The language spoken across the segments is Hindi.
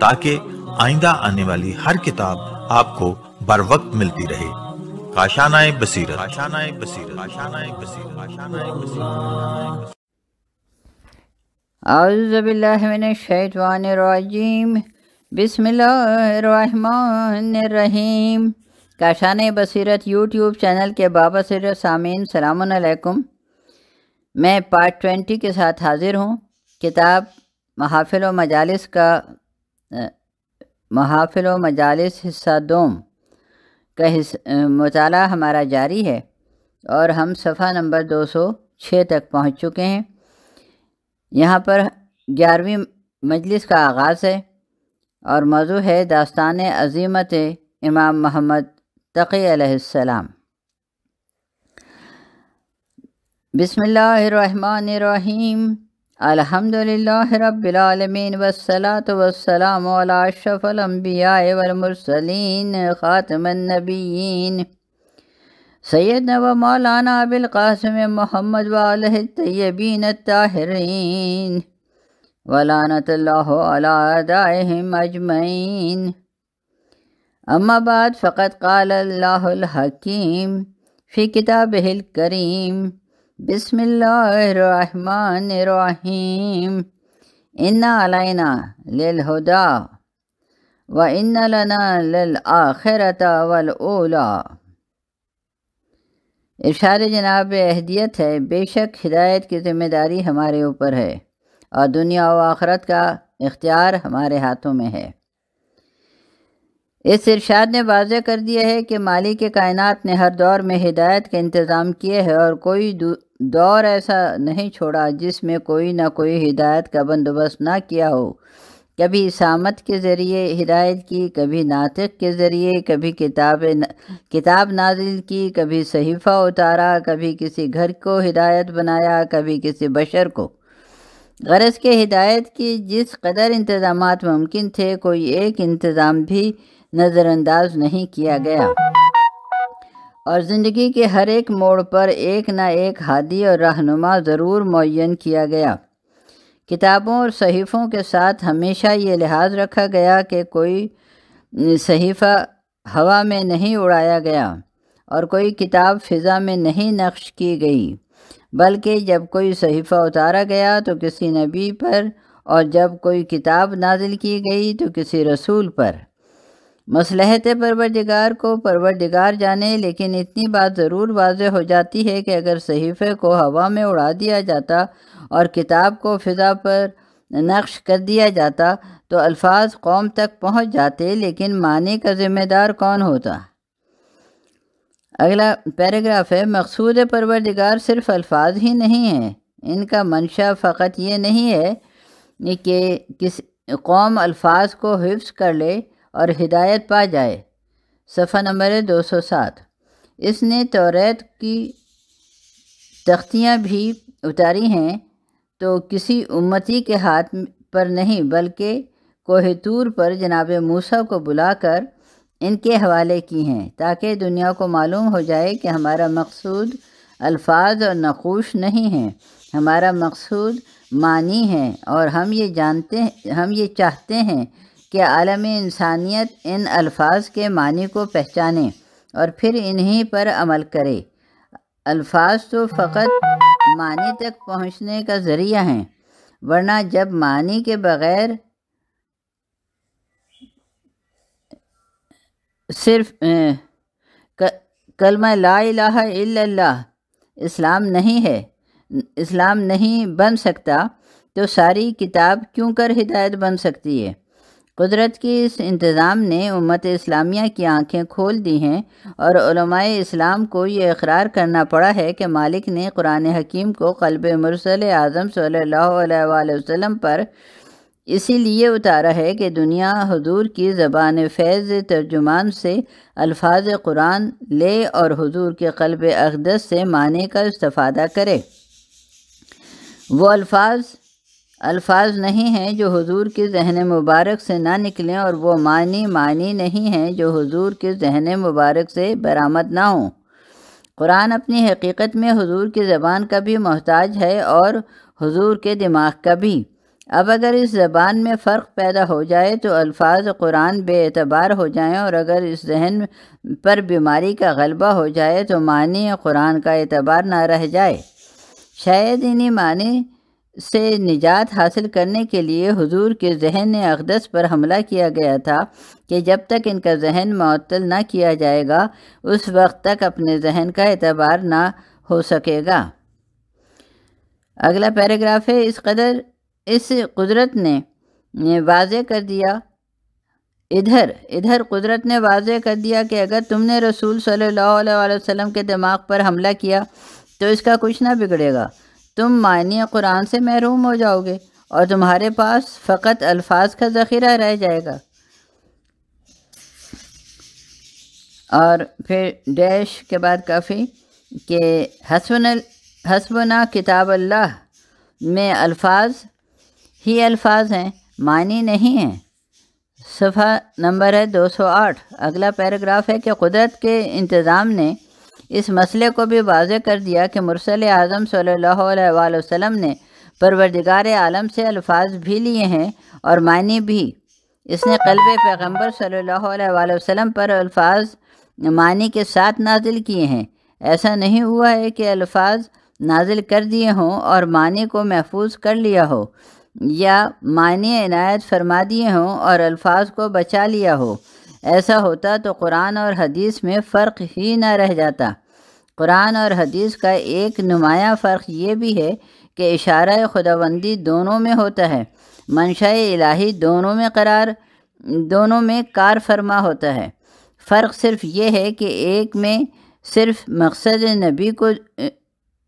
ताकि आइंदा आने वाली हर किताब आपको बर वक्त मिलती रहे काशानाए बसीरत काशानाए बसीरत काशानाए बसीरत काशानाए बसीरत आउज़बिल्लाहिमिनश्शैतानिर्रजीम बिस्मिल्लाहिर्रहमानिर्रहीम काशान बसीरत यूट्यूब चैनल के बाबा सिर सामीन अलैकुम मैं पार्ट ट्वेंटी के साथ हाज़िर हूँ किताब महाफिल व मजालस का महाफिल व मजालस हिस्सा दोम का हिस मताल हमारा जारी है और हम सफ़ा नंबर 206 तक पहुंच चुके हैं यहाँ पर ग्यारहवीं मजलिस का आगाज़ है और मौजू है दास्तान अजीमत इमाम मोहम्मद तकीसम बसमीम अलहमदिल्ला रबालमीन वसलात वसलाम अशफ़लम्बिया वमरसलिन ख़ातमनबीन सैद व मौलाना अबिलकासम मोहम्मद वालतबीन ताहरीन वलानतल्लादाहम अजमैन अम्माबाद फ़कत काल हकीम फ़ी किताब करीम बिसमीम इन्ना अलैना लिल हुदा व इन्ना लना लिल आखिरत वल औला इशार जनाब अहदियत है बेशक हिदायत की जिम्मेदारी हमारे ऊपर है और दुनिया व आखरत का इख्तियार हमारे हाथों में है इस इरशाद ने वाजह कर दिया है कि मालिक कायनात ने हर दौर में हिदायत के इंतज़ाम किए है और कोई दौर ऐसा नहीं छोड़ा जिसमें कोई ना कोई हिदायत का बंदोबस्त ना किया हो कभी सामत के ज़रिए हिदायत की कभी नातिक के ज़रिए कभी किताब न, किताब नाजिल की कभी सहीफ़ा उतारा कभी किसी घर को हिदायत बनाया कभी किसी बशर को गरज के हिदायत की जिस कदर इंतज़ाम मुमकिन थे कोई एक इंतज़ाम भी नज़रअंदाज नहीं किया गया और ज़िंदगी के हर एक मोड़ पर एक ना एक हादी और रहनुमा ज़रूर मुन किया गया किताबों और सहीफ़ों के साथ हमेशा ये लिहाज रखा गया कि कोई सहीफ़ा हवा में नहीं उड़ाया गया और कोई किताब फ़िज़ा में नहीं नक्श की गई बल्कि जब कोई सहीफ़ा उतारा गया तो किसी नबी पर और जब कोई किताब नाजिल की गई तो किसी रसूल पर मसलहत परवरदिगार को परवरदिगार जाने लेकिन इतनी बात ज़रूर वाज हो जाती है कि अगर सहीफ़े को हवा में उड़ा दिया जाता और किताब को फ़िज़ा पर नक्श कर दिया जाता तो अल्फाज कौम तक पहुँच जाते लेकिन माने का ज़िम्मेदार कौन होता अगला पैराग्राफ है मकसूद परवरदिगार सिर्फ अल्फाज ही नहीं हैं इनका मंशा फ़कत ये नहीं है कि किस कौम अल्फाज को हिफ्स कर ले और हिदायत पा जाए सफ़ा नंबर दो सौ सात इसने तोरेत की तख्तियाँ भी उतारी हैं तो किसी उम्मती के हाथ पर नहीं बल्कि कोहतूर पर जनाब मूसा को बुलाकर इनके हवाले की हैं ताकि दुनिया को मालूम हो जाए कि हमारा मकसूद अल्फाज और नक़ूश नहीं हैं हमारा मकसूद मानी है और हम ये जानते हैं हम ये चाहते हैं कि आलम इंसानियत इन अल्फाज के मानी को पहचाने और फिर इन्हीं पर अमल करे अल्फाज तो फ़कत मानी तक पहुंचने का ज़रिया हैं वरना जब मानी के बग़ैर सिर्फ कलमा ला ला इस्लाम नहीं है इस्लाम नहीं बन सकता तो सारी किताब क्यों कर हिदायत बन सकती है कुदरत की इस इंतज़ाम ने उम्मत इस्लामिया की आंखें खोल दी हैं और इस्लाम को ये इकरार करना पड़ा है कि मालिक ने कुरान हकीम को कल्ब मरसल आज़म सल्ला वसम पर इसीलिए उतारा है कि दुनिया हजूर की ज़बान फैज़ तर्जुमान से अल्फाज कुरान ले और हजूर के कल्ब अकदस से माने का इस्तादा करे वो अल्फाज अल्फाज नहीं हैं जो हुजूर के जहन मुबारक से ना निकलें और वो मानी मानी नहीं हैं जो हुजूर के जहन मुबारक से बरामद ना हों कुरान अपनी हकीकत में हुजूर की ज़बान का भी मोहताज है और हुजूर के दिमाग का भी अब अगर इस ज़बान में फ़र्क पैदा हो जाए तो अल्फाज कुरान बेतबार हो जाएं और अगर इस जहन पर बीमारी का गलबा हो जाए तो मानी कुरान का एतबार ना रह जाए शायद इन्हीं मानी से निजात हासिल करने के लिए हुजूर के जहन अकदस पर हमला किया गया था कि जब तक इनका जहन मअतल ना किया जाएगा उस वक्त तक अपने जहन का एतबार ना हो सकेगा अगला पैराग्राफ है इस कदर इस कुदरत ने वाज कर दिया इधर इधर कुदरत ने वाज कर दिया कि अगर तुमने रसूल सल्लल्लाहु अलैहि वसल्लम के दिमाग पर हमला किया तो इसका कुछ ना बिगड़ेगा तुम मानिए कुरान से महरूम हो जाओगे और तुम्हारे पास फ़कत अल्फाज का ज़ख़ीरा रह जाएगा और फिर डैश के बाद काफ़ी कि हसन हसबना किताब अल्लाह में अल्फाज ही अल्फाज हैं मानी नहीं हैं सफ़ा नंबर है 208 अगला पैराग्राफ है कि कुदरत के इंतज़ाम ने इस मसले को भी वाज कर दिया कि मुरसल आज़म सल्हसम ने परवरदिगार आलम से अल्फाज भी लिए हैं और मानी भी इसने क़लब पैगम्बर सल्ला वसम पर अल्फाज मानी के साथ नाजिल किए हैं ऐसा नहीं हुआ है कि अल्फाज नाजिल कर दिए हों और मानी को महफूज कर लिया हो या मानी इनायत फरमा दिए हों और अल्फाज को बचा लिया हो ऐसा होता तो कुरान और हदीस में फ़र्क ही ना रह जाता कुरान और हदीस का एक नुमाया फ़र्क ये भी है कि इशारा खुदाबंदी दोनों में होता है मंशा इलाही दोनों में करार दोनों में कार फरमा होता है फ़र्क सिर्फ ये है कि एक में सिर्फ मकसद नबी को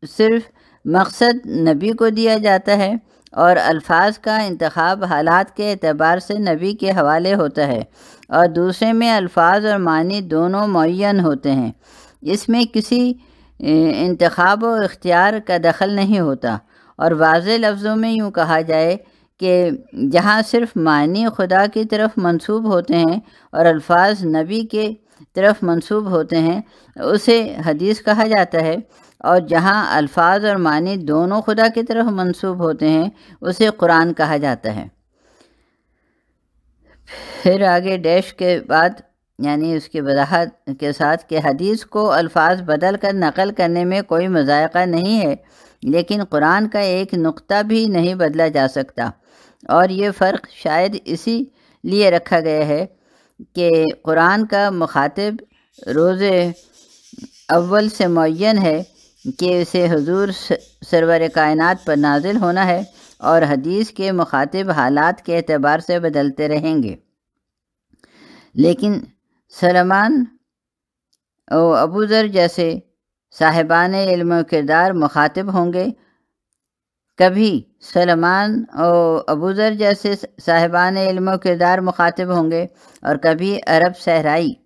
सिर्फ मकसद नबी को दिया जाता है और अल्फाज का इंतखब हालात के अतबार से नबी के हवाले होता है और दूसरे में अल्फाज और मानी दोनों मुन होते हैं इसमें किसी इंतखब और इख्तियार का दखल नहीं होता और वाज लफ्ज़ों में यूँ कहा जाए कि जहाँ सिर्फ मानी खुदा की तरफ मंसूब होते हैं और अल्फाज नबी के तरफ मंसूब होते हैं उसे हदीस कहा जाता है और जहाँ अल्फाज और मानी दोनों खुदा की तरफ मंसूब होते हैं उसे कुरान कहा जाता है फिर आगे डैश के बाद यानी उसकी वजाहत के साथ कि हदीस को अल्फाज बदल कर नकल करने में कोई मजायका नहीं है लेकिन कुरान का एक नुक्ता भी नहीं बदला जा सकता और ये फ़र्क शायद इसी लिए रखा गया है कि कुरान का मखातब रोज़ अव्वल से मुन है कि इसे हजूर सरवर कायनात पर नाजिल होना है और हदीस के मुखातिब हालात के अतबार से बदलते रहेंगे लेकिन सलमान और अबूज़र जैसे साहिबान इल्म किरदार मुखातिब होंगे कभी सलमान और अबूज़र जैसे साहिबान इल्म किरदार मुखातिब होंगे और कभी अरब सहराई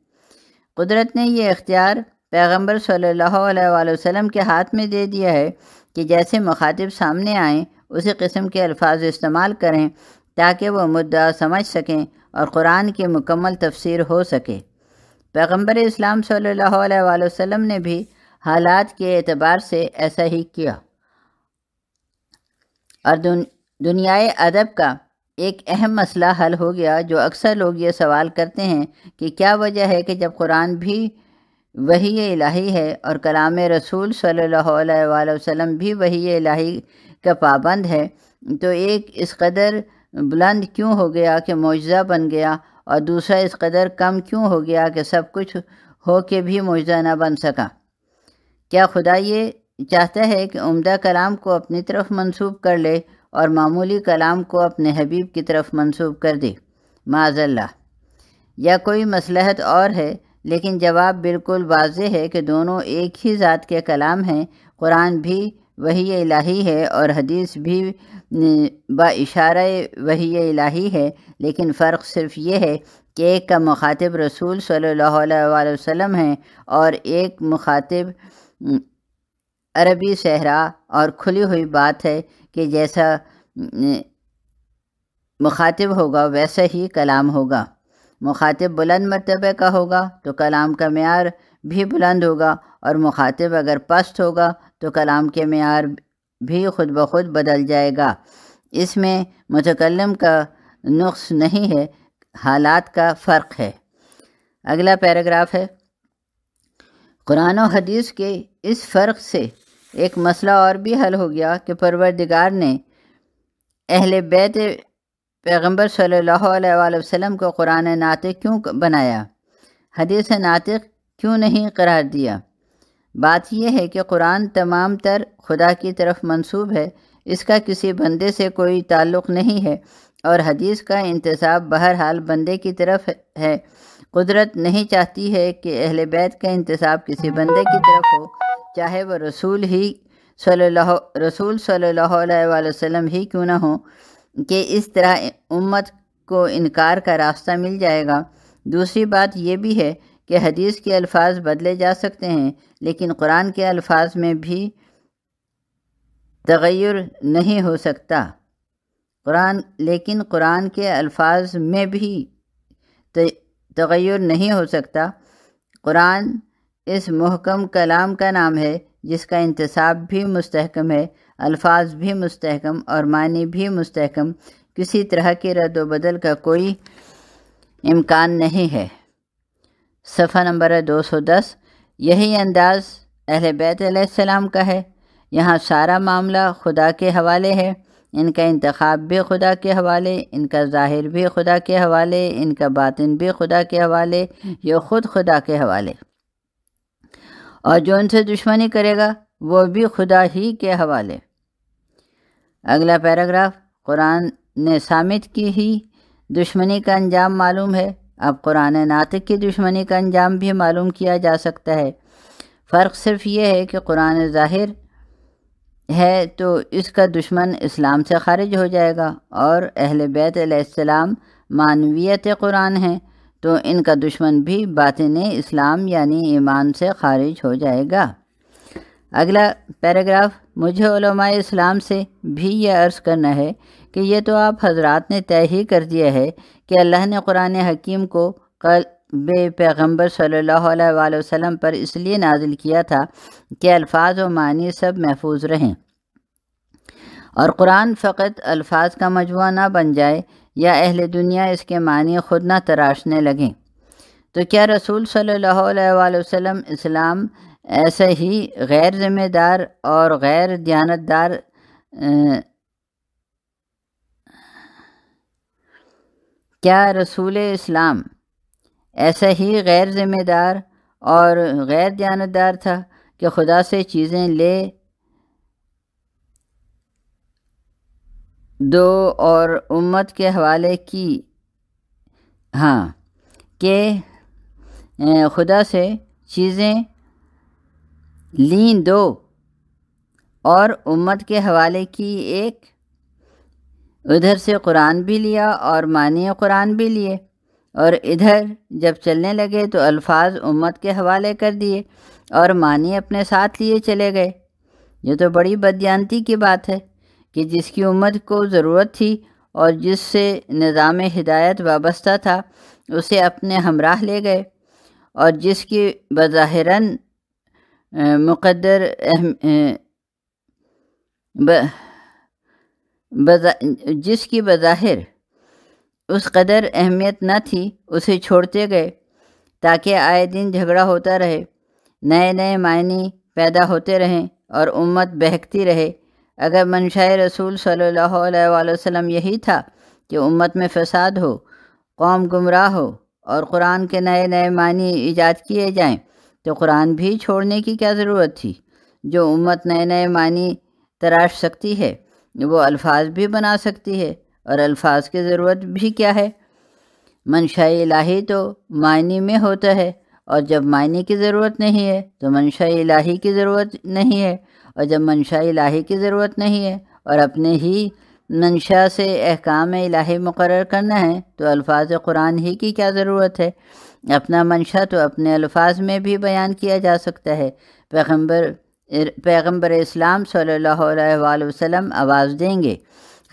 कुदरत ने ये इख्तियार पैगम्बर सल्लल्लाहु अलैहि वसल्लम के हाथ में दे दिया है कि जैसे मुखातिब सामने आएँ उसी किस्म के अल्फाज इस्तेमाल करें ताकि वह मुद्दा समझ सकें और कुरान की मुकम्मल तफसीर हो सके पैगम्बर इस्लाम सल्लल्लाहु अलैहि वसल्लम ने भी हालात के एतबार से ऐसा ही किया और दुन, दुनियाए अदब का एक अहम मसला हल हो गया जो अक्सर लोग ये सवाल करते हैं कि क्या वजह है कि जब कुरान भी वही इलाही है और कलाम रसूल सल्लल्लाहु अलैहि वसल्लम भी वही इलाही का पाबंद है तो एक इस कदर बुलंद क्यों हो गया कि मुजज़ा बन गया और दूसरा इस कदर कम क्यों हो गया कि सब कुछ हो के भी मुजदा ना बन सका क्या खुदा ये चाहता है कि उम्दा कलाम को अपनी तरफ मंसूब कर ले और मामूली कलाम को अपने हबीब की तरफ मंसूब कर दे माजल्ला या कोई मसलहत और है लेकिन जवाब बिल्कुल वाज है कि दोनों एक ही ज़ात के कलाम हैं कुरान भी वही इलाही है और हदीस भी बाशारा वही इलाही है लेकिन फ़र्क सिर्फ ये है कि एक का मुखातिब रसूल सल्लल्लाहु अलैहि वसल्लम है और एक मुखातिब अरबी सहरा और खुली हुई बात है कि जैसा मुखातिब होगा वैसा ही कलाम होगा मुखातिब बुलंद मरतबे का होगा तो कलाम का मैार भी बुलंद होगा और मुखातिब अगर पस्त होगा तो कलाम के मैार भी खुद ब खुद बदल जाएगा इसमें मुतकलम का नुक्स नहीं है हालात का फ़र्क है अगला पैराग्राफ है कुरान और हदीस के इस फ़र्क से एक मसला और भी हल हो गया कि परवरदिगार ने अहल बैत पैगम्बर सल्ला वसम को कुरान नातिक क्यों बनाया हदीस नातिक क्यों नहीं करार दिया बात यह है कि कुरान तमाम तर खुदा की तरफ मंसूब है इसका किसी बंदे से कोई ताल्लुक़ नहीं है और हदीस का इंतसाब बहरहाल बंदे की तरफ है कुदरत नहीं चाहती है कि अहल बैत का इंतसाब किसी बंदे की तरफ हो चाहे वह रसूल ही रसूल सल्लल्लाहु ही क्यों ना हो कि इस तरह उम्मत को इनकार का रास्ता मिल जाएगा दूसरी बात यह भी है कि हदीस के अल्फाज बदले जा सकते हैं लेकिन कुरान के अल्फाज में भी तगैर नहीं हो सकता कुरान लेकिन कुरान के अल्फाज में भी तगैर नहीं हो सकता कुरान इस महकम कलाम का नाम है जिसका इंतसाब भी मस्तकम है अल्फाज भी मस्तकम और मानी भी मुस्तहकम किसी तरह के रद्द बदल का कोई इम्कान नहीं है सफ़ा नंबर है दो सौ दस यही अंदाज़ अहल बैतम का है यहाँ सारा मामला खुदा के हवाले है इनका इंतखब भी खुदा के हवाले इनका ज़ाहिर भी खुदा के हवाले इनका बातिन भी खुदा के हवाले ये ख़ुद खुदा के हवाले और जो उनसे दुश्मनी करेगा वो भी खुदा ही के हवाले अगला पैराग्राफ कुरान ने सामित की ही दुश्मनी का अंजाम मालूम है अब कुरान नातिक की दुश्मनी का अंजाम भी मालूम किया जा सकता है फ़र्क सिर्फ ये है कि कुरान ज़ाहिर है तो इसका दुश्मन इस्लाम से खारिज हो जाएगा और अहल बैतम मानवीत कुरान है तो इनका दुश्मन भी बातिन इस्लाम यानी ईमान से खारिज हो जाएगा अगला पैराग्राफ मुझे इस्लाम से भी यह अर्ज़ करना है कि ये तो आप हजरात ने तय ही कर दिया है कि अल्लाह ने कुरान हकीम को कल बे पैगम्बर सल्ला वसम पर इसलिए नाजिल किया था कि अल्फाज व मानी सब महफूज रहें और कुरान फ़कत अल्फाज का मजमू ना बन जाए या अहल दुनिया इसके मानी खुद ना तराशने लगें तो क्या रसूल सल्ला वसम इस्लाम ऐसे ही गैर ज़िम्मेदार और गैर दयानतदार क्या रसूल इस्लाम ऐसा ही गैर ज़िम्मेदार और गैर दयानतदार था कि खुदा से चीज़ें ले दो और उम्मत के हवाले की हाँ के खुदा से चीज़ें लीन दो और उम्मत के हवाले की एक उधर से कुरान भी लिया और मानिए कुरान भी लिए और इधर जब चलने लगे तो अल्फाज उम्मत के हवाले कर दिए और मानिए अपने साथ लिए चले गए ये तो बड़ी बदयानती की बात है कि जिसकी उम्मत को ज़रूरत थी और जिससे निज़ाम हिदायत वाबस्ता था उसे अपने हमराह ले गए और जिसकी बज़ाहरा मुकदर जिसकी बज़ाहिर उस कदर अहमियत न थी उसे छोड़ते गए ताकि आए दिन झगड़ा होता रहे नए नए मायने पैदा होते रहें और उम्मत बहकती रहे अगर मनशाए रसूल सल्लल्लाहु अलैहि वसल्लम यही था कि उम्मत में फसाद हो कौम गुमराह हो और कुरान के नए नए मानी ईजाद किए जाएं तो कुरान भी छोड़ने की क्या ज़रूरत थी जो उम्मत नए नए मानी तराश सकती है वो अल्फाज भी बना सकती है और अल्फाज की ज़रूरत भी क्या है मनशा इलाही तो मायने में होता है और जब मायने की ज़रूरत नहीं है तो मनशा इलाही की ज़रूरत नहीं है और जब मनशा इलाही की ज़रूरत नहीं है और अपने ही मंशा से अहकाम इलाही मुकर करना है तो अल्फाज कुरान ही की क्या ज़रूरत है अपना मंशा तो अपने अल्फाज में भी बयान किया जा सकता है पैगम्बर पैगम्बर इस्लाम सल्लल्लाहु अलैहि वसल्लम आवाज़ देंगे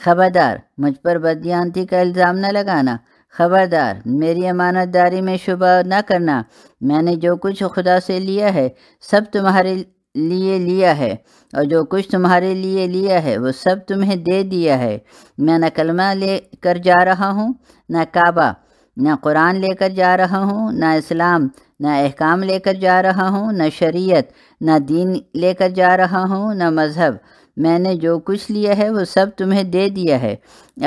ख़बरदार मुझ पर बदियांती का इल्ज़ाम न लगाना ख़बरदार मेरी अमानत दारी में शुबा न करना मैंने जो कुछ खुदा से लिया है सब तुम्हारे लिए लिया है और जो कुछ तुम्हारे लिए लिया है वो सब तुम्हें दे दिया है मैं न कलमा ले कर जा रहा हूँ न काबा न कुरान लेकर जा रहा हूँ न इस्लाम न अहकाम लेकर जा रहा हूँ न शरीयत ना दीन लेकर जा रहा हूँ ना मज़हब मैंने जो कुछ लिया है वो सब तुम्हें दे दिया है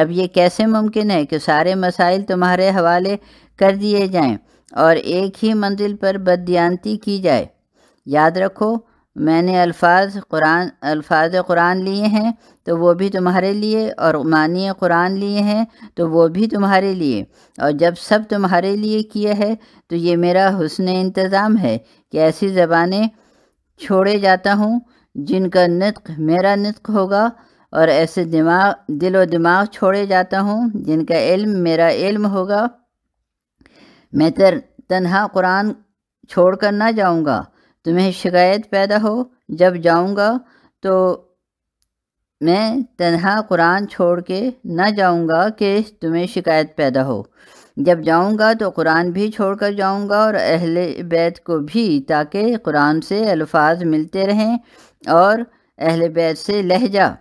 अब ये कैसे मुमकिन है कि सारे मसाइल तुम्हारे हवाले कर दिए जाएं और एक ही मंजिल पर बदयानती की जाए याद रखो मैंने अल्फाज कुरान अल्फाज कुरान लिए हैं तो वो भी तुम्हारे लिए और मानिए कुरान लिए हैं तो वो भी तुम्हारे लिए और जब सब तुम्हारे लिए किया है तो ये मेरा हुसन इंतज़ाम है कि ऐसी ज़बानें छोड़े जाता हूँ जिनका नत्क मेरा नत्क होगा और ऐसे दिमाग दिल व दिमाग छोड़े जाता हूँ जिनका इल्म मेरा इल्म होगा मैं तर तनहा कुरान छोड़ कर ना जाऊँगा तुम्हें शिकायत पैदा हो जब जाऊँगा तो मैं तनहा कुरान छोड़ के ना जाऊँगा कि तुम्हें शिकायत पैदा हो जब जाऊंगा तो कुरान भी छोड़कर जाऊंगा और अहल बैत को भी ताकि कुरान से अल्फाज मिलते रहें और अहल बैत से लहजा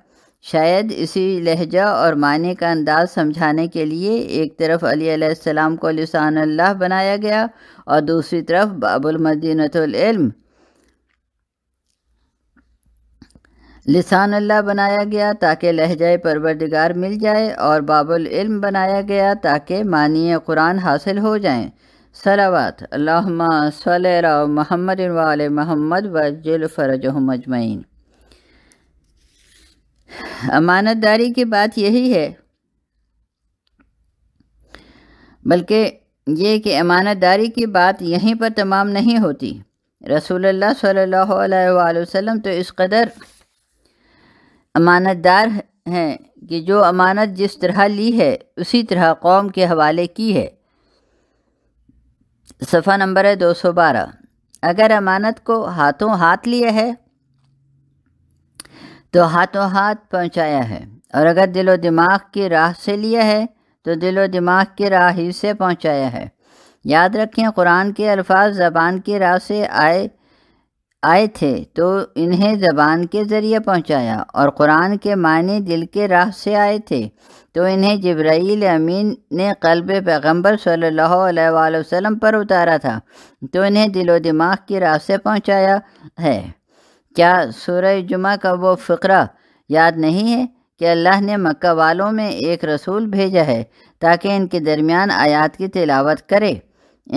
शायद इसी लहजा और माने का अंदाज समझाने के लिए एक तरफ अली को लसान अल्लाह बनाया गया और दूसरी तरफ बाबुल लिसान अल्लाह बनाया गया ताकि लहजाए परवरदिगार मिल जाए और बाबुल इल्म बनाया गया ताकि मानिय कुरान हासिल हो जाएं सलावात सल महमद वाल महमद वजुल मजमैन अमानत दारी की बात यही है बल्कि ये कि अमानत दारी की बात यहीं पर तमाम नहीं होती रसूलुल्लाह सल्लल्लाहु अलैहि वसल्लम तो इस कदर अमानतदार हैं कि जो अमानत जिस तरह ली है उसी तरह कौम के हवाले की है सफ़ा नंबर है दो सौ बारह अगर अमानत को हाथों हाथ लिया है तो हाथों हाथ पहुंचाया है और अगर दिलो दिमाग की राह से लिया है तो दिलो दिमाग की राह ही से पहुंचाया है याद रखें कुरान के अल्फाज ज़बान की राह से आए आए थे तो इन्हें ज़बान के ज़रिए पहुंचाया और कुरान के मायने दिल के राह से आए थे तो इन्हें जब्राइल अमीन ने कल्ब पैगम्बर सल्ला वसम पर उतारा था तो इन्हें दिलो दिमाग की राह से पहुंचाया है क्या सूरह जुमा का वो फ्रा याद नहीं है कि अल्लाह ने मक्का वालों में एक रसूल भेजा है ताकि इनके दरमियान आयात की तिलावत करे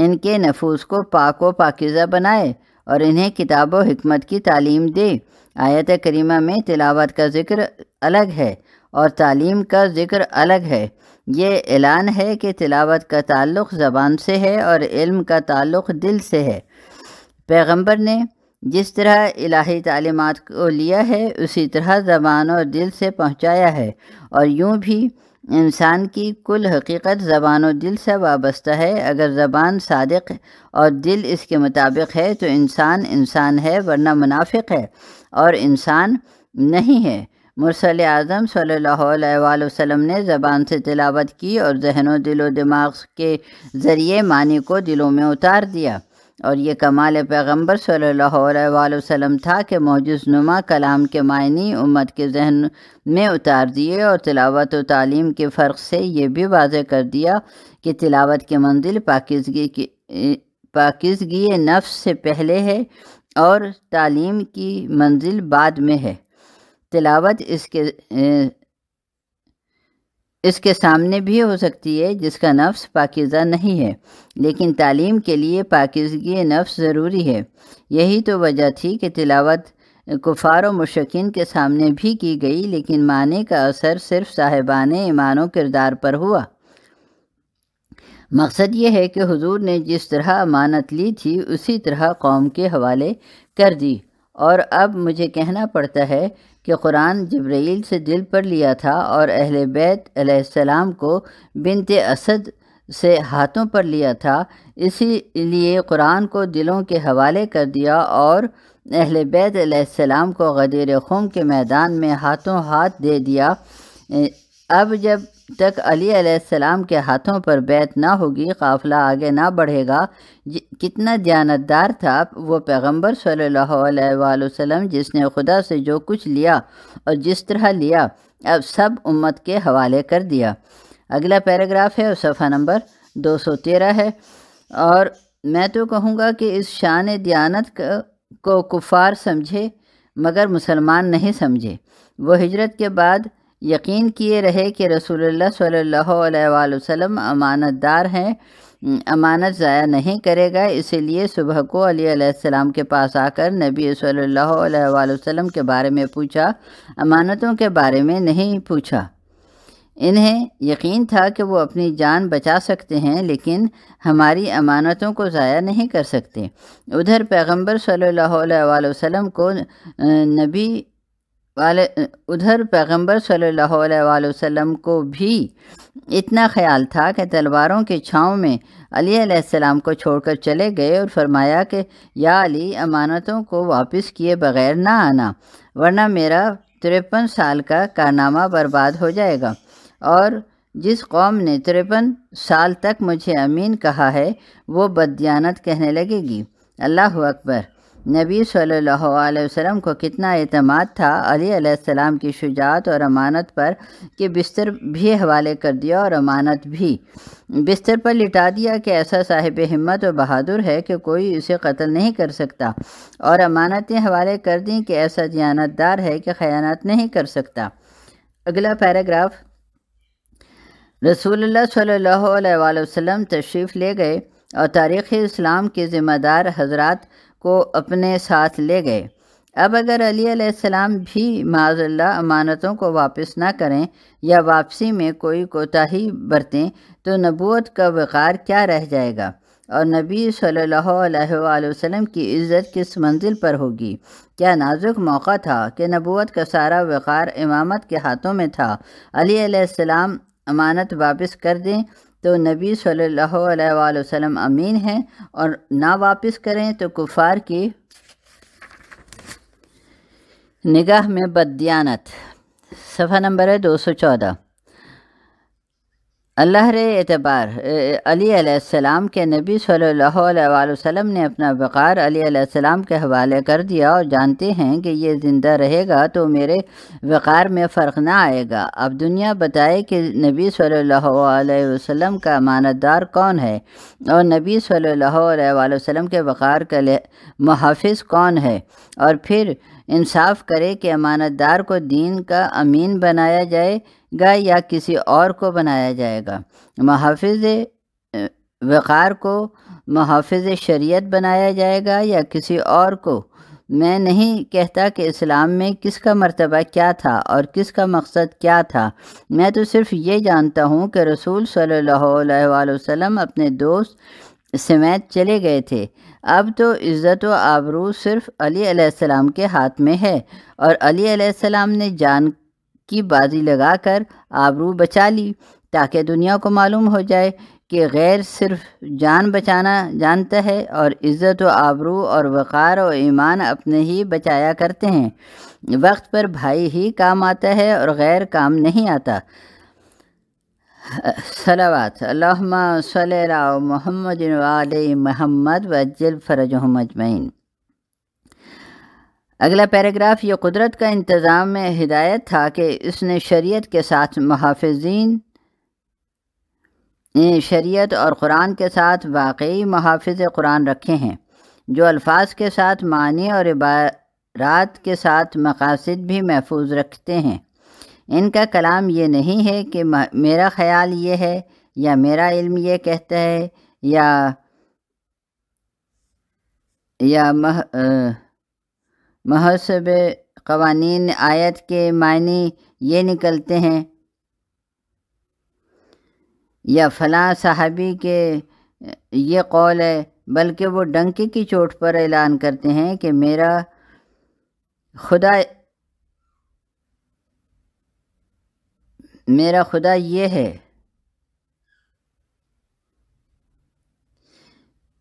इनके नफूस को पाक व पाकिज़ा बनाए और इन्हें किताब हमत की तालीम दे आयत करीमा में तिलावत का ज़िक्र अलग है और तालीम का ज़िक्र अलग है ये ऐलान है कि तिलावत का ताल्लुक़ ज़बान से है और इल्म का ताल्लुक़ दिल से है पैगंबर ने जिस तरह इलाही तालीमत को लिया है उसी तरह ज़बान और दिल से पहुँचाया है और यूँ भी इंसान की कुल हकीकत ज़बान और दिल से वाबस्ता है अगर ज़बान सदक और दिल इसके मुताबिक है तो इंसान इंसान है वरना मुनाफिक है और इंसान नहीं है मुरसल आज़म सल वसम ने ज़बान से तिलावत की और जहनों दिलो दिमाग के ज़रिए मानी को दिलों में उतार दिया और ये कमाल पैगम्बर सल्लल्लाहु था कि मौजूद नुमा कलाम के मायने उम्मत के जहन में उतार दिए और तिलावत और तालीम के फ़र्क से ये भी वाज कर दिया कि तिलावत की मंजिल पाकिजगी की पाकिजगी नफ्स से पहले है और तालीम की मंजिल बाद में है तिलावत इसके इसके सामने भी हो सकती है जिसका नफ्स पाकिज़ा नहीं है लेकिन तालीम के लिए पाकिजगी नफ्स ज़रूरी है यही तो वजह थी कि तिलावत कुफार मशकिन के सामने भी की गई लेकिन माने का असर सिर्फ साहिबान ईमानों किरदार पर हुआ मकसद ये है कि हजूर ने जिस तरह अमानत ली थी उसी तरह कौम के हवाले कर दी और अब मुझे कहना पड़ता है कि कुरान जब्रैल से दिल पर लिया था और अहल बैतम को बिनत असद से हाथों पर लिया था इसी लिए कुरान को दिलों के हवाले कर दिया और अहल बैतम को गदेर खुम के मैदान में हाथों हाथ दे दिया अब जब तक अलीसम के हाथों पर बैत ना होगी काफ़िला आगे ना बढ़ेगा कितना दयानतदार था वो पैगम्बर सल्हसम जिसने खुदा से जो कुछ लिया और जिस तरह लिया अब सब उम्मत के हवाले कर दिया अगला पैराग्राफ है और सफ़ा नंबर 213 है और मैं तो कहूँगा कि इस शान दयानत को कुफार समझे मगर मुसलमान नहीं समझे वो हिजरत के बाद यकीन किए रहे कि रसूलुल्लाह सल्लल्लाहु अलैहि वसल्लम अमानतदार हैं अमानत ज़ाया नहीं करेगा इसीलिए सुबह को अलीसम के पास आकर नबी सल्लल्लाहु अलैहि वसल्लम के बारे में पूछा अमानतों के बारे में नहीं पूछा इन्हें यकीन था कि वो अपनी जान बचा सकते हैं लेकिन हमारी अमानतों को ज़ाया नहीं कर सकते उधर पैगंबर सल्लल्लाहु अलैहि वसल्लम को नबी वाले उधर पैगंबर सल्लल्लाहु अलैहि वसल्लम को भी इतना ख्याल था कि तलवारों के छाँव में अली अलैहिस्सलाम को छोड़कर चले गए और फरमाया कि या अली अमानतों को वापस किए बगैर ना आना वरना मेरा तिरपन साल का कारनामा बर्बाद हो जाएगा और जिस कौम ने तिरपन साल तक मुझे अमीन कहा है वो बदयानत कहने लगेगी अल्लाह अकबर नबी सल्लल्लाहु अलैहि वसल्लम को कितना अतमाद था अली की शुजात और अमानत पर कि बिस्तर भी हवाले कर दिया और अमानत भी बिस्तर पर लिटा दिया कि ऐसा साहिब हिम्मत और बहादुर है कि कोई उसे कत्ल नहीं कर सकता और अमानतें हवाले कर दी कि ऐसा जियानतदार है कि खयानत नहीं कर सकता अगला पैराग्राफ रसूलुल्लाह सल्लल्लाहु अलैहि वसल्लम तशरीफ़ ले गए और तारीख़ इस्लाम के ज़िम्मेदार हजरात को अपने साथ ले गए अब अगर अली अलैहिस्सलाम भी माजल्ला अमानतों को वापस ना करें या वापसी में कोई कोताही बरतें तो नबूत का वक़ार क्या रह जाएगा और नबी सल्लल्लाहु अलैहि वसल्लम की इज़्ज़त किस मंजिल पर होगी क्या नाजुक मौका था कि नबूत का सारा वक़ार इमामत के हाथों में था अली अलैहिस्सलाम अमानत वापस कर दें तो नबी सल्लल्लाहु अलैहि वसल्लम अमीन हैं और ना वापस करें तो कुफार की निगाह में बदियानत सफ़ा नंबर है दो सौ चौदह लहर एतबार अलीसम के नबी सल्लल्लाहु अलैहि वसल्लम ने अपना वक़ार अलीसम के हवाले कर दिया और जानते हैं कि ये ज़िंदा रहेगा तो मेरे वक़ार में फ़र्क ना आएगा अब दुनिया बताए कि नबी सल्लल्लाहु अलैहि वसल्लम का अमानतदार कौन है और नबी सल्लल्लाहु अलैहि वसल्लम के वक़ार का मुहाफ़ कौन है और फिर इंसाफ करे कि अमानतदार को दीन का अमीन बनाया जाएगा या किसी और को बनाया जाएगा महाफिज वक़ार को महाफ शरीयत बनाया जाएगा या किसी और को मैं नहीं कहता कि इस्लाम में किसका मर्तबा क्या था और किसका मकसद क्या था मैं तो सिर्फ ये जानता हूँ कि रसूल सल्लल्लाहु अलैहि वसल्लम अपने दोस्त समेत चले गए थे अब तो इज़्ज़त व आबरू सिर्फ अली अलैहिस्सलाम के हाथ में है और अली अलैहिस्सलाम ने जान की बाजी लगाकर आबरू बचा ली ताकि दुनिया को मालूम हो जाए कि गैर सिर्फ जान बचाना जानता है और इज़्ज़त व आबरू और वक़ार और ईमान अपने ही बचाया करते हैं वक्त पर भाई ही काम आता है और गैर काम नहीं आता सलावत अल्लाहुम्मा मोहम्मद वाले महम्मद वजल फरज मजमैन अगला पैराग्राफ ये कुदरत का इंतज़ाम में हिदायत था कि इसने शरीयत के साथ मुहाफिजीन शरीयत और कुरान के साथ वाकई मुहाफ़ कुरान रखे हैं जो अल्फाज के साथ मानी और इबारात के साथ मकासद भी महफूज रखते हैं इनका कलाम ये नहीं है कि मेरा ख्याल ये है या मेरा इल्म ये कहता है या या मह महसब कवानीन आयत के मायने ये निकलते हैं या फलां साहबी के ये कौल है बल्कि वो डंके की चोट पर ऐलान करते हैं कि मेरा खुदा मेरा खुदा ये है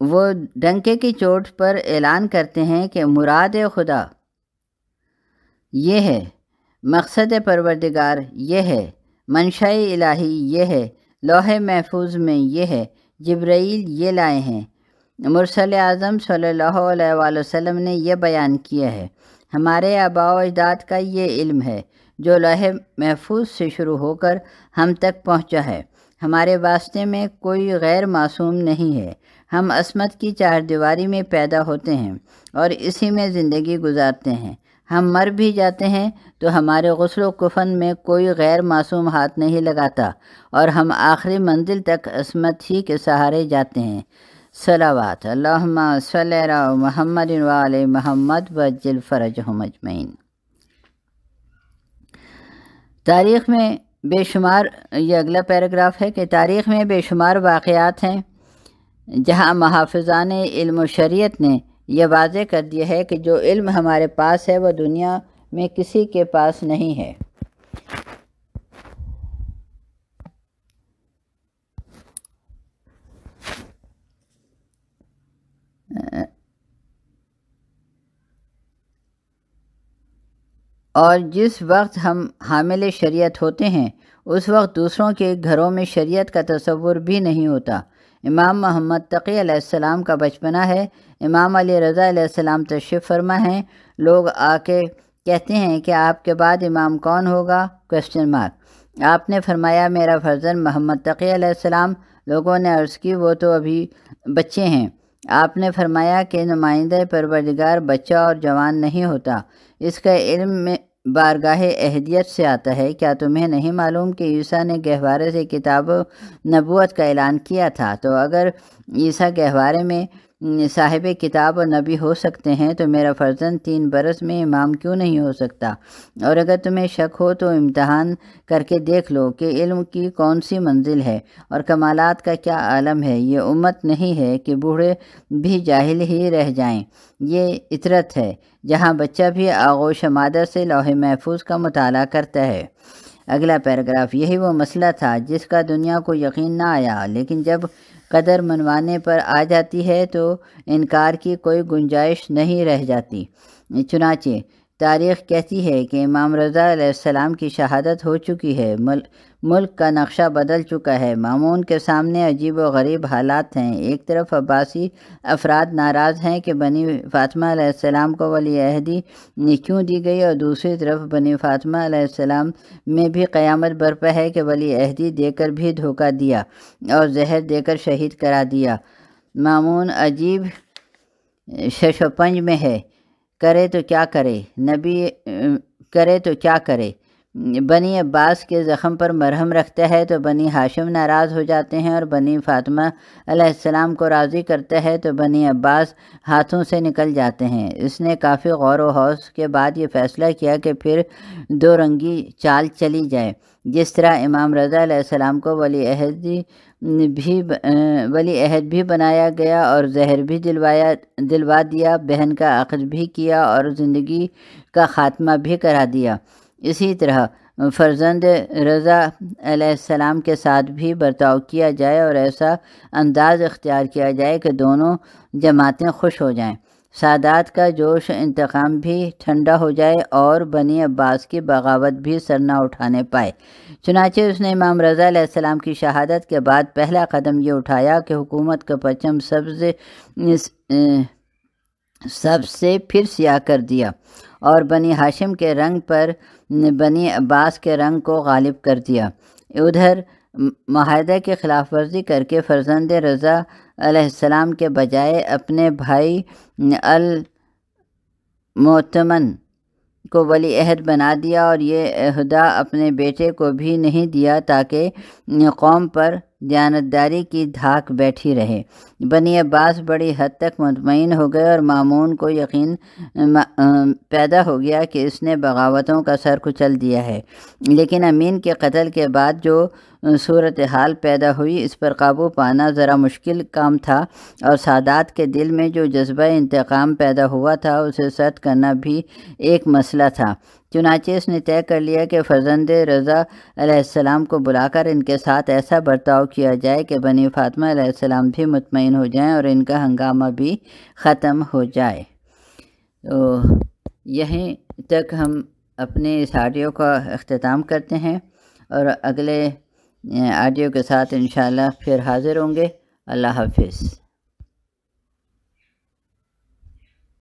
वो डंके की चोट पर ऐलान करते हैं कि मुराद खुदा ये है मकसद परवरदिगार ये है मनशाई इलाही ये है लोहे महफूज में ये है जब्राइल ये लाए हैं मुरसल आज़म सल्लल्लाहु अलैहि वसल्लम ने यह बयान किया है हमारे आबा अजदाद का ये इल्म है जो लहे महफूज से शुरू होकर हम तक पहुंचा है हमारे वास्ते में कोई गैर मासूम नहीं है हम असमत की चार दीवारी में पैदा होते हैं और इसी में ज़िंदगी गुजारते हैं हम मर भी जाते हैं तो हमारे गसल कफन में कोई गैर मासूम हाथ नहीं लगाता और हम आखिरी मंजिल तक असमत ही के सहारे जाते हैं सलावात अल्लाह सल महमद वाल महमद वजिल फ़रज मजमैन तारीख़ में बेशुमार ये अगला पैराग्राफ है कि तारीख़ में बेशुमार वाक़ात हैं जहाँ महाफजान इल्म शरीयत ने यह वाज कर दिया है कि जो इल्म हमारे पास है वह दुनिया में किसी के पास नहीं है और जिस वक्त हम हामिल शरीयत होते हैं उस वक्त दूसरों के घरों में शरीयत का तस्वुर भी नहीं होता इमाम मोहम्मद तकीम का बचपना है इमाम अली रज़ा तशरीफ़ फरमा हैं लोग आके कहते हैं कि आपके बाद इमाम कौन होगा क्वेश्चन मार्क आपने फरमाया मेरा फर्जन मोहम्मद तकीम लोगों ने अर्ज़ की वो तो अभी बच्चे हैं आपने फरमाया कि नुमाइंदे परवरदिगार बच्चा और जवान नहीं होता इसका इल्म में बारगाह अहदियत से आता है क्या तुम्हें नहीं मालूम कि ईसा ने गहवारे से किताब नबूत का ऐलान किया था तो अगर ईसा गहवारे में साहिब किताब और नबी हो सकते हैं तो मेरा फर्जंद तीन बरस में इमाम क्यों नहीं हो सकता और अगर तुम्हें शक हो तो इम्तहान करके देख लो कि इल्म की कौन सी मंजिल है और कमालात का क्या आलम है ये उम्मत नहीं है कि बूढ़े भी जाहिल ही रह जाएं ये इतरत है जहाँ बच्चा भी आगोश मादर से लोहे महफूज का मताल करता है अगला पैराग्राफ यही वो मसला था जिसका दुनिया को यकीन ना आया लेकिन जब कदर मनवाने पर आ जाती है तो इनकार की कोई गुंजाइश नहीं रह जाती चुनाचे तारीख़ कहती है कि इमाम रज़ा सलाम की शहादत हो चुकी है मुल्क का नक्शा बदल चुका है मामून के सामने अजीब व गरीब हालात हैं एक तरफ अब्बासी अफराद नाराज़ हैं कि बनी फातिमा को वली अहदी क्यों दी गई और दूसरी तरफ बनी फातिमा में भी क़यामत बरपा है कि वली अहदी देकर भी धोखा दिया और जहर देकर शहीद करा दिया मामून अजीब शशोपंज में है करे तो क्या करे नबी करे तो क्या करे बनी अब्बास के ज़ख़म पर मरहम रखता है तो बनी हाशिम नाराज़ हो जाते हैं और बनी फ़ातिमा अलैहिस्सलाम को राज़ी करता है तो बनी अब्बास हाथों से निकल जाते हैं इसने काफ़ी गौर व हौस के बाद ये फ़ैसला किया कि फिर दो रंगी चाल चली जाए जिस तरह इमाम रज़ा सलाम को वली अहद भी वली अहद भी बनाया गया और जहर भी दिलवाया दिलवा दिया बहन का अकद भी किया और ज़िंदगी का ख़ात्मा भी करा दिया इसी तरह फर्जंद रज़ा सलाम के साथ भी बर्ताव किया जाए और ऐसा अंदाज अख्तियार किया जाए कि दोनों जमातें खुश हो जाएं। सादात का जोश इंतकाम भी ठंडा हो जाए और बनी अब्बास की बगावत भी सरना उठाने पाए चुनाचे उसने इमाम रज़ा सलाम की शहादत के बाद पहला कदम ये उठाया कि हुकूमत का पचम सब्ज़ सबसे फिर सिया कर दिया और बनी हाशिम के रंग पर बनी अब्बास के रंग को गालिब कर दिया उधर माहदे की खिलाफ वर्जी करके फरजंद रज़ा अलैहिस्सलाम के बजाय अपने भाई अल मोतमन को वली अहद बना दिया और ये अहदा अपने बेटे को भी नहीं दिया ताकि कौम पर जानतदारी की धाक बैठी रहे बनी अब्बास बड़ी हद तक मुतमिन हो गए और मामून को यकीन पैदा हो गया कि इसने बगावतों का सर कुचल दिया है लेकिन अमीन के कत्ल के बाद जो सूरत हाल पैदा हुई इस पर काबू पाना ज़रा मुश्किल काम था और सादात के दिल में जो जज्बा इंतकाम पैदा हुआ था उसे सर्द करना भी एक मसला था चुनाचे उसने तय कर लिया कि फर्जंद रज़ा को बुलाकर इनके साथ ऐसा बर्ताव किया जाए कि बनी फ़ातमा अलैहिस्सलाम भी मुतमिन हो जाएं और इनका हंगामा भी ख़त्म हो जाए तो यहीं तक हम अपने इस आडियो का अख्ताम करते हैं और अगले आडियो के साथ इन फिर हाज़िर होंगे अल्लाह हाफिज़